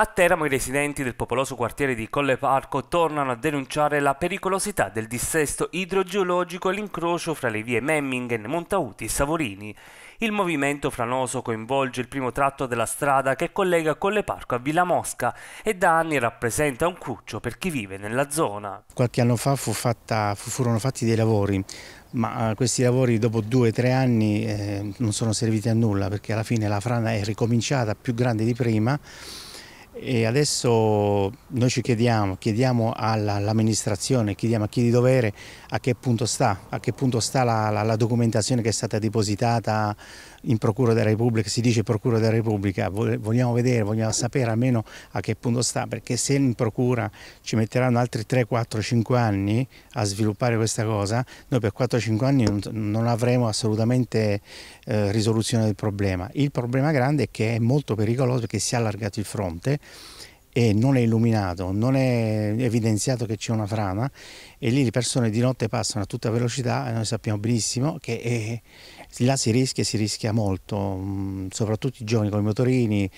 A Teramo i residenti del popoloso quartiere di Colle Parco tornano a denunciare la pericolosità del dissesto idrogeologico e l'incrocio fra le vie Memmingen, Montauti e Savorini. Il movimento franoso coinvolge il primo tratto della strada che collega Colle Parco a Villa Mosca e da anni rappresenta un cruccio per chi vive nella zona. Qualche anno fa fu fatta, furono fatti dei lavori ma eh, questi lavori dopo due o tre anni eh, non sono serviti a nulla perché alla fine la frana è ricominciata più grande di prima e adesso noi ci chiediamo, chiediamo all'amministrazione, chiediamo a chi di dovere a che punto sta, a che punto sta la, la, la, documentazione che è stata depositata in Procura della Repubblica, si dice Procura della Repubblica, vogliamo vedere, vogliamo sapere almeno a che punto sta, perché se in Procura ci metteranno altri 3, 4, 5 anni a sviluppare questa cosa, noi per 4, 5 anni non, non avremo assolutamente eh, risoluzione del problema. Il problema grande è che è molto pericoloso perché si è allargato il fronte, e non è illuminato, non è evidenziato che c'è una frana e lì le persone di notte passano a tutta velocità e noi sappiamo benissimo che è, eh, là si rischia, e si rischia molto, mm, soprattutto i giovani con i motorini,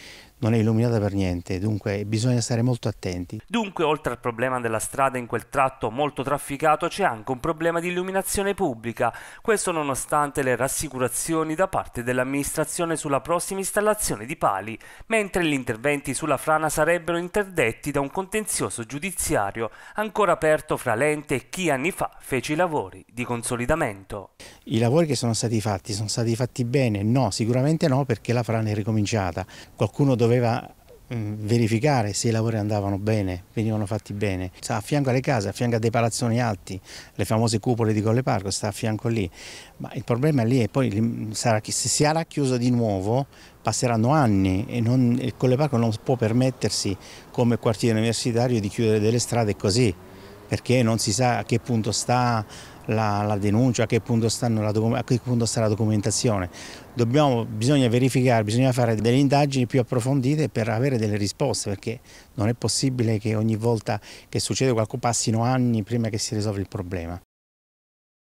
non è illuminata per niente, dunque bisogna stare molto attenti. Dunque, oltre al problema della strada in quel tratto molto trafficato, c'è anche un problema di illuminazione pubblica, questo nonostante le rassicurazioni da parte dell'amministrazione sulla prossima installazione di pali, mentre gli interventi sulla frana sarebbero interdetti da un contenzioso giudiziario ancora aperto fra l'ente e chi anni fa fece i lavori di consolidamento. I lavori che sono stati fatti sono stati fatti bene? No, sicuramente no perché la frana è ricominciata. Qualcuno doveva mm, verificare se i lavori andavano bene, venivano fatti bene. Sta a fianco alle case, a fianco a dei palazzoni alti, le famose cupole di Colle Parco, sta a fianco lì. Ma il problema lì è poi sarà, se sarà chiuso di nuovo passeranno anni e non, il Colle Parco non può permettersi come quartiere universitario di chiudere delle strade così perché non si sa a che punto sta la, la denuncia, a che, la, a che, punto sta la documentazione. Dobbiamo, bisogna verificare, bisogna fare delle indagini più approfondite per avere delle risposte, perché non è possibile che ogni volta che succede qualcosa passino anni prima che si risolva il problema.